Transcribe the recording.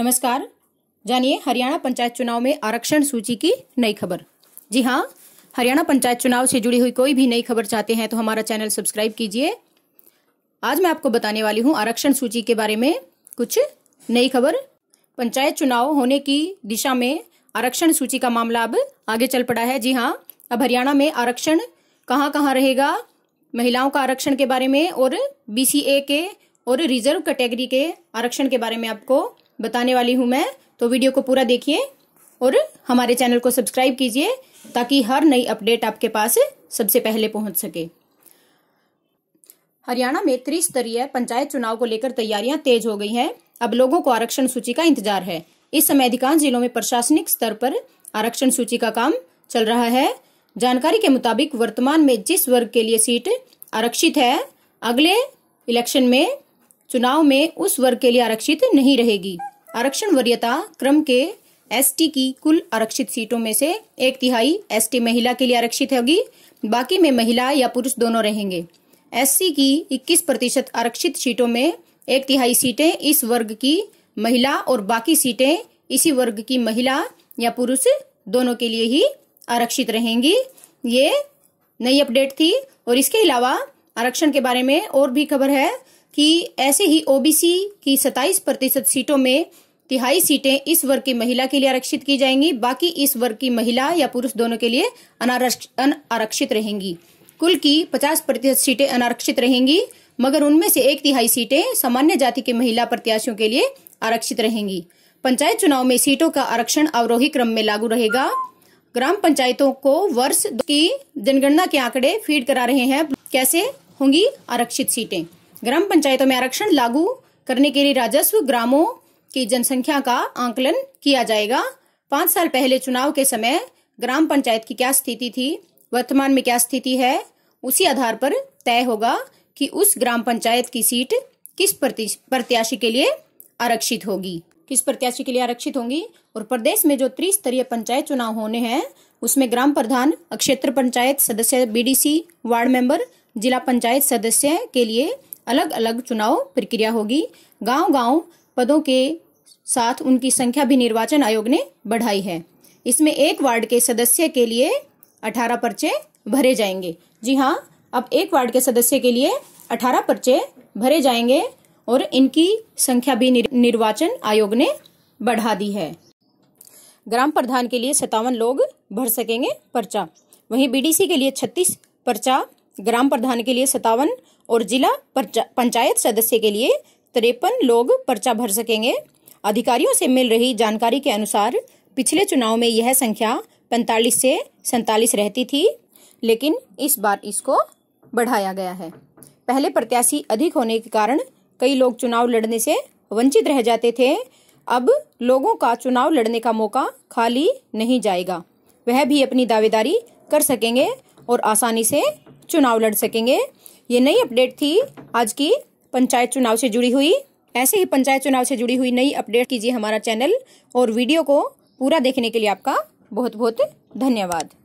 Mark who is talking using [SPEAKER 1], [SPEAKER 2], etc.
[SPEAKER 1] नमस्कार जानिए हरियाणा पंचायत चुनाव में आरक्षण सूची की नई खबर जी हाँ हरियाणा पंचायत चुनाव से जुड़ी हुई कोई भी नई खबर चाहते हैं तो हमारा चैनल सब्सक्राइब कीजिए आज मैं आपको बताने वाली हूँ आरक्षण सूची के बारे में कुछ नई खबर पंचायत चुनाव होने की दिशा में आरक्षण सूची का मामला अब आगे चल पड़ा है जी हाँ अब हरियाणा में आरक्षण कहाँ कहाँ रहेगा महिलाओं का आरक्षण के बारे में और बीसीए के और रिजर्व कैटेगरी के आरक्षण के बारे में आपको बताने वाली हूँ मैं तो वीडियो को पूरा देखिए और हमारे चैनल को सब्सक्राइब कीजिए ताकि हर नई अपडेट आपके पास सबसे पहले पहुंच सके हरियाणा में त्रिस्तरीय पंचायत चुनाव को लेकर तैयारियां तेज हो गई हैं अब लोगों को आरक्षण सूची का इंतजार है इस समय अधिकांश जिलों में प्रशासनिक स्तर पर आरक्षण सूची का काम चल रहा है जानकारी के मुताबिक वर्तमान में जिस वर्ग के लिए सीट आरक्षित है अगले इलेक्शन में चुनाव में उस वर्ग के लिए आरक्षित नहीं रहेगी आरक्षण वरीयता क्रम के एसटी की कुल आरक्षित सीटों में से एक तिहाई एसटी महिला के लिए आरक्षित होगी बाकी में महिला या पुरुष दोनों रहेंगे एससी की 21 प्रतिशत आरक्षित सीटों में एक तिहाई सीटें इस वर्ग की महिला और बाकी सीटें इसी वर्ग की महिला या पुरुष दोनों के लिए ही आरक्षित रहेंगी ये नई अपडेट थी और इसके अलावा आरक्षण के बारे में और भी खबर है कि ऐसे ही ओबीसी की 27 प्रतिशत सीटों में तिहाई सीटें इस वर्ग की महिला के लिए आरक्षित की जाएंगी बाकी इस वर्ग की महिला या पुरुष दोनों के लिए अनारक्षित रहेंगी कुल की 50 प्रतिशत सीटें अनारक्षित रहेंगी मगर उनमें से एक तिहाई सीटें सामान्य जाति के महिला प्रत्याशियों के लिए आरक्षित रहेंगी पंचायत चुनाव में सीटों का आरक्षण अवरोही क्रम में लागू रहेगा ग्राम पंचायतों को वर्ष की जनगणना के आंकड़े फीड करा रहे हैं कैसे होंगी आरक्षित सीटें ग्राम पंचायतों में आरक्षण लागू करने के लिए राजस्व ग्रामों की जनसंख्या का आंकलन किया जाएगा पांच साल पहले चुनाव के समय ग्राम पंचायत की क्या स्थिति थी वर्तमान में क्या स्थिति है उसी आधार पर तय होगा कि उस ग्राम पंचायत की सीट किस प्रत्याशी के लिए आरक्षित होगी किस प्रत्याशी के लिए आरक्षित होंगी और प्रदेश में जो त्रिस्तरीय पंचायत चुनाव होने हैं उसमें ग्राम प्रधान क्षेत्र पंचायत सदस्य बीडीसी वार्ड मेंबर जिला पंचायत सदस्य के लिए अलग अलग चुनाव प्रक्रिया होगी गांव गांव पदों के साथ उनकी संख्या भी निर्वाचन आयोग ने बढ़ाई है इसमें एक वार्ड के सदस्य के लिए अठारह पर्चे भरे जाएंगे जी हाँ अब एक वार्ड के सदस्य के लिए अठारह पर्चे भरे जाएंगे और इनकी संख्या भी निर्वाचन आयोग ने बढ़ा दी है ग्राम प्रधान के लिए सत्तावन लोग भर सकेंगे पर्चा वहीं बीडीसी के लिए छत्तीस पर्चा ग्राम प्रधान के लिए सत्तावन और जिला पंचायत सदस्य के लिए तिरपन लोग पर्चा भर सकेंगे अधिकारियों से मिल रही जानकारी के अनुसार पिछले चुनाव में यह संख्या पैंतालीस से सैंतालीस रहती थी लेकिन इस बार इसको बढ़ाया गया है पहले प्रत्याशी अधिक होने के कारण कई लोग चुनाव लड़ने से वंचित रह जाते थे अब लोगों का चुनाव लड़ने का मौका खाली नहीं जाएगा वह भी अपनी दावेदारी कर सकेंगे और आसानी से चुनाव लड़ सकेंगे ये नई अपडेट थी आज की पंचायत चुनाव से जुड़ी हुई ऐसे ही पंचायत चुनाव से जुड़ी हुई नई अपडेट कीजिए हमारा चैनल और वीडियो को पूरा देखने के लिए आपका बहुत बहुत धन्यवाद